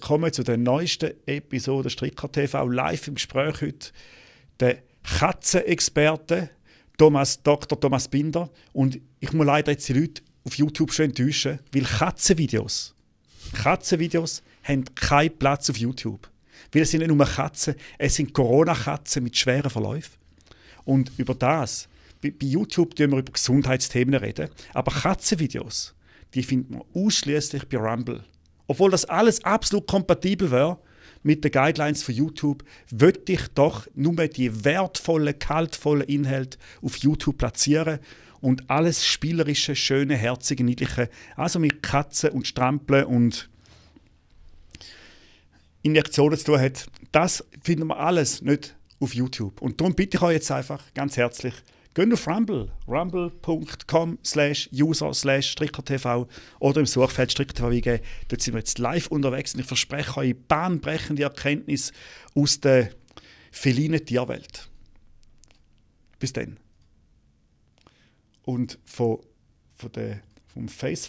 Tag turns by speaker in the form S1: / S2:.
S1: Kommen zu der neuesten Episode Stricker TV live im Gespräch heute. Der Katzenexperte Thomas, Dr. Thomas Binder. Und ich muss leider jetzt die Leute auf YouTube schon enttäuschen, weil Katzenvideos, Katzenvideos haben keinen Platz auf YouTube. Weil es sind nicht nur Katzen, es sind Corona-Katzen mit schweren Verläufen. Und über das, bei, bei YouTube reden wir über Gesundheitsthemen, reden, aber Katzenvideos, die findet man ausschließlich bei Rumble obwohl das alles absolut kompatibel wäre mit den Guidelines von YouTube, würde ich doch nur die wertvollen, kaltvollen Inhalte auf YouTube platzieren und alles spielerische, schöne, herzige, niedliche, also mit Katzen und Strampeln und Injektionen zu tun hat, das finden wir alles nicht auf YouTube. Und darum bitte ich euch jetzt einfach ganz herzlich, Geht auf Rumble, rumble.com slash user slash strickertv oder im Suchfeld strickertv eingeben. Dort sind wir jetzt live unterwegs und ich verspreche euch bahnbrechende Erkenntnisse aus der felinen Tierwelt. Bis dann. Und von, von der, vom Facefight